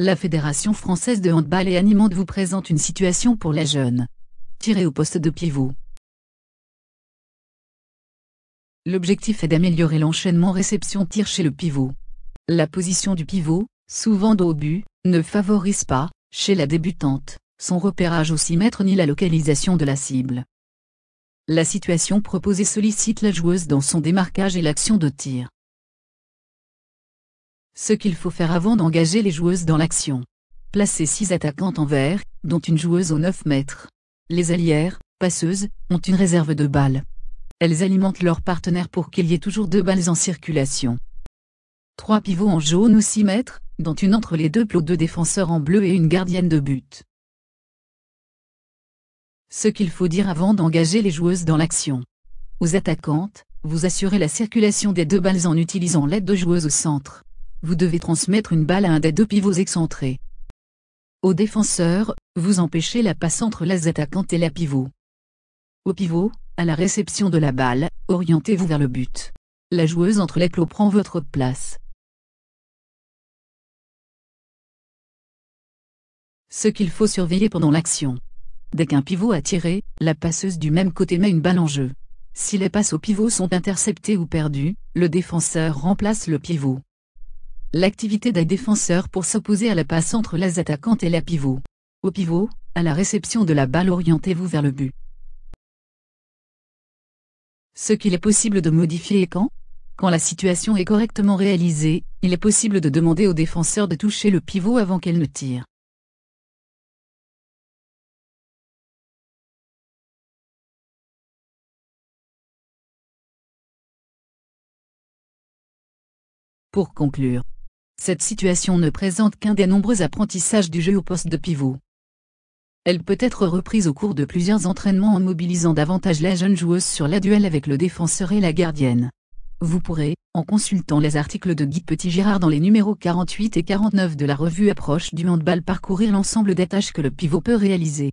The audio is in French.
La Fédération française de handball et Animande vous présente une situation pour la jeune. Tirée au poste de pivot. L'objectif est d'améliorer l'enchaînement réception-tir chez le pivot. La position du pivot, souvent d'obus, but, ne favorise pas, chez la débutante, son repérage au 6 ni la localisation de la cible. La situation proposée sollicite la joueuse dans son démarquage et l'action de tir. Ce qu'il faut faire avant d'engager les joueuses dans l'action. Placer 6 attaquantes en vert, dont une joueuse aux 9 mètres. Les allières, passeuses, ont une réserve de balles. Elles alimentent leurs partenaires pour qu'il y ait toujours deux balles en circulation. Trois pivots en jaune ou 6 mètres, dont une entre les deux plots de défenseurs en bleu et une gardienne de but. Ce qu'il faut dire avant d'engager les joueuses dans l'action. Aux attaquantes, vous assurez la circulation des deux balles en utilisant l'aide de joueuses au centre vous devez transmettre une balle à un des deux pivots excentrés. Au défenseur, vous empêchez la passe entre les attaquants et la pivot. Au pivot, à la réception de la balle, orientez-vous vers le but. La joueuse entre les clos prend votre place. Ce qu'il faut surveiller pendant l'action. Dès qu'un pivot a tiré, la passeuse du même côté met une balle en jeu. Si les passes au pivot sont interceptées ou perdues, le défenseur remplace le pivot l'activité des défenseurs pour s'opposer à la passe entre les attaquants et la pivot. Au pivot, à la réception de la balle orientez-vous vers le but. Ce qu'il est possible de modifier est quand Quand la situation est correctement réalisée, il est possible de demander aux défenseurs de toucher le pivot avant qu'elle ne tire. Pour conclure, cette situation ne présente qu'un des nombreux apprentissages du jeu au poste de pivot. Elle peut être reprise au cours de plusieurs entraînements en mobilisant davantage la jeune joueuse sur la duel avec le défenseur et la gardienne. Vous pourrez, en consultant les articles de Guy Petit-Girard dans les numéros 48 et 49 de la revue Approche du handball parcourir l'ensemble des tâches que le pivot peut réaliser.